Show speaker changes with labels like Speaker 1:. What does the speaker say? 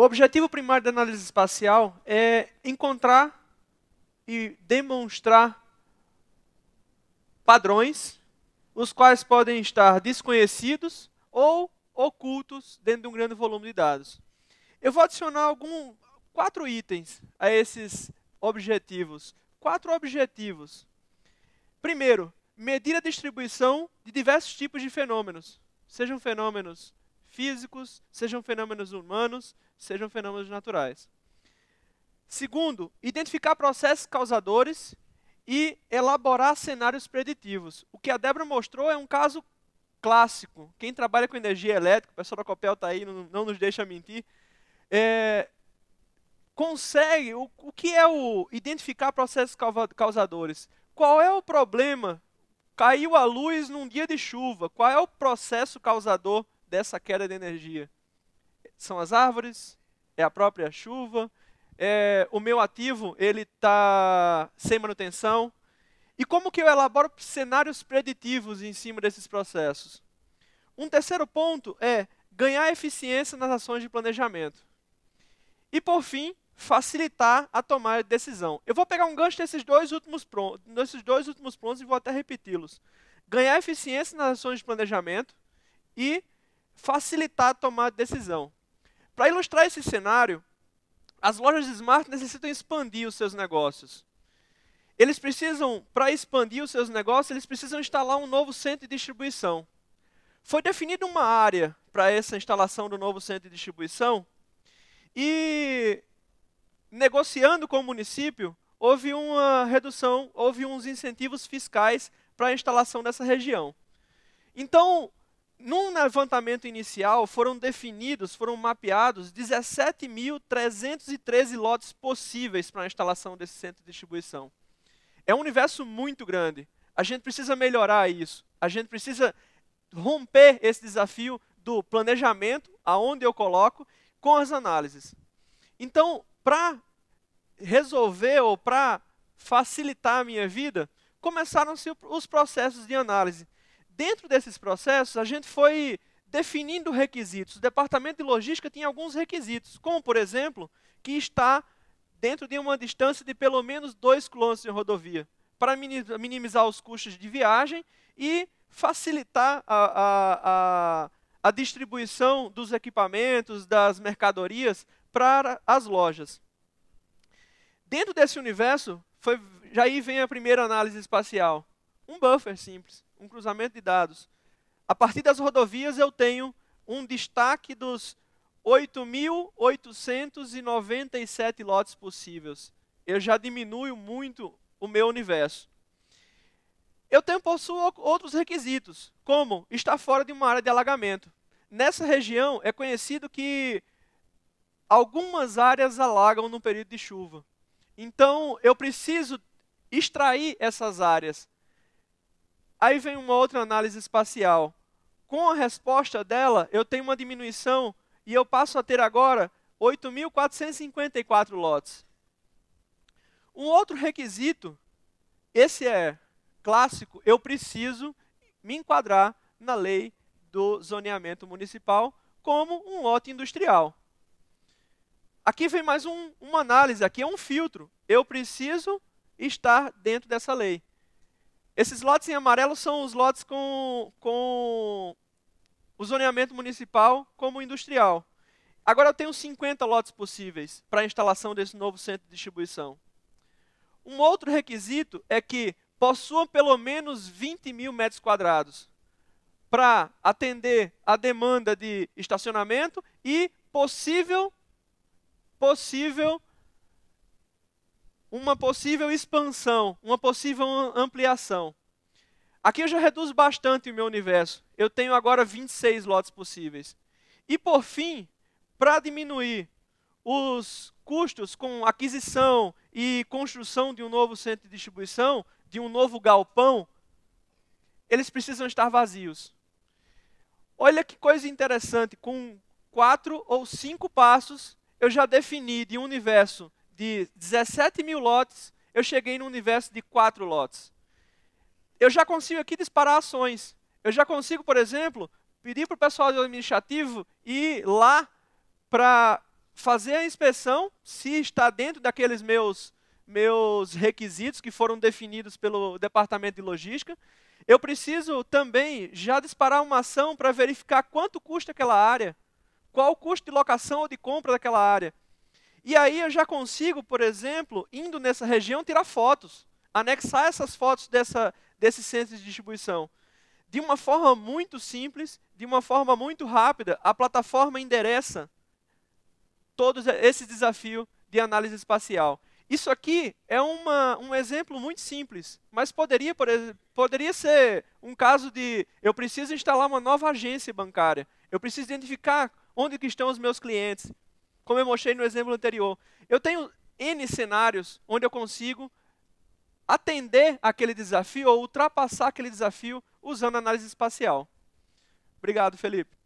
Speaker 1: O objetivo primário da análise espacial é encontrar e demonstrar padrões, os quais podem estar desconhecidos ou ocultos dentro de um grande volume de dados. Eu vou adicionar algum, quatro itens a esses objetivos. Quatro objetivos. Primeiro, medir a distribuição de diversos tipos de fenômenos, sejam fenômenos físicos, sejam fenômenos humanos, sejam fenômenos naturais. Segundo, identificar processos causadores e elaborar cenários preditivos. O que a Débora mostrou é um caso clássico. Quem trabalha com energia elétrica, o pessoal da Copel está aí, não, não, nos deixa mentir, é, consegue, o, o que é o identificar processos causadores? Qual é o problema? Caiu a luz num dia de chuva, qual é o processo causador dessa queda de energia? São as árvores? É a própria chuva? É, o meu ativo ele está sem manutenção? E como que eu elaboro cenários preditivos em cima desses processos? Um terceiro ponto é ganhar eficiência nas ações de planejamento. E por fim, facilitar a tomada de decisão. Eu vou pegar um gancho desses dois últimos, desses dois últimos pontos e vou até repeti-los. Ganhar eficiência nas ações de planejamento e facilitar a tomada de decisão. Para ilustrar esse cenário, as lojas de smart necessitam expandir os seus negócios. Eles precisam, para expandir os seus negócios, eles precisam instalar um novo centro de distribuição. Foi definida uma área para essa instalação do novo centro de distribuição e, negociando com o município, houve uma redução, houve uns incentivos fiscais para a instalação dessa região. Então, num levantamento inicial foram definidos, foram mapeados 17.313 lotes possíveis para a instalação desse centro de distribuição. É um universo muito grande. A gente precisa melhorar isso. A gente precisa romper esse desafio do planejamento, aonde eu coloco, com as análises. Então, para resolver ou para facilitar a minha vida, começaram-se os processos de análise dentro desses processos, a gente foi definindo requisitos. O departamento de logística tinha alguns requisitos, como, por exemplo, que está dentro de uma distância de pelo menos 2 km de rodovia, para minimizar os custos de viagem e facilitar a, a, a, a distribuição dos equipamentos, das mercadorias para as lojas. Dentro desse universo, foi, já aí vem a primeira análise espacial um buffer simples, um cruzamento de dados. A partir das rodovias eu tenho um destaque dos 8.897 lotes possíveis. Eu já diminuo muito o meu universo. Eu tenho possuo outros requisitos, como estar fora de uma área de alagamento. Nessa região é conhecido que algumas áreas alagam no período de chuva. Então eu preciso extrair essas áreas Aí vem uma outra análise espacial. Com a resposta dela, eu tenho uma diminuição e eu passo a ter agora 8.454 lotes. Um outro requisito, esse é clássico, eu preciso me enquadrar na lei do zoneamento municipal como um lote industrial. Aqui vem mais um, uma análise, aqui é um filtro. Eu preciso estar dentro dessa lei. Esses lotes em amarelo são os lotes com, com o zoneamento municipal como industrial. Agora eu tenho 50 lotes possíveis para a instalação desse novo centro de distribuição. Um outro requisito é que possuam pelo menos 20 mil metros quadrados para atender a demanda de estacionamento e possível, possível uma possível expansão, uma possível ampliação. Aqui eu já reduzo bastante o meu universo. Eu tenho agora 26 lotes possíveis. E por fim, para diminuir os custos com aquisição e construção de um novo centro de distribuição, de um novo galpão, eles precisam estar vazios. Olha que coisa interessante, com quatro ou cinco passos, eu já defini de um universo de 17 mil lotes, eu cheguei no universo de 4 lotes. Eu já consigo aqui disparar ações. Eu já consigo, por exemplo, pedir para o pessoal do administrativo ir lá para fazer a inspeção, se está dentro daqueles meus, meus requisitos que foram definidos pelo departamento de logística. Eu preciso também já disparar uma ação para verificar quanto custa aquela área, qual o custo de locação ou de compra daquela área. E aí eu já consigo, por exemplo, indo nessa região, tirar fotos, anexar essas fotos dessa, desse centro de distribuição. De uma forma muito simples, de uma forma muito rápida, a plataforma endereça todo esse desafio de análise espacial. Isso aqui é uma, um exemplo muito simples, mas poderia, por, poderia ser um caso de eu preciso instalar uma nova agência bancária, eu preciso identificar onde que estão os meus clientes, como eu mostrei no exemplo anterior. Eu tenho N cenários onde eu consigo atender aquele desafio ou ultrapassar aquele desafio usando análise espacial. Obrigado, Felipe.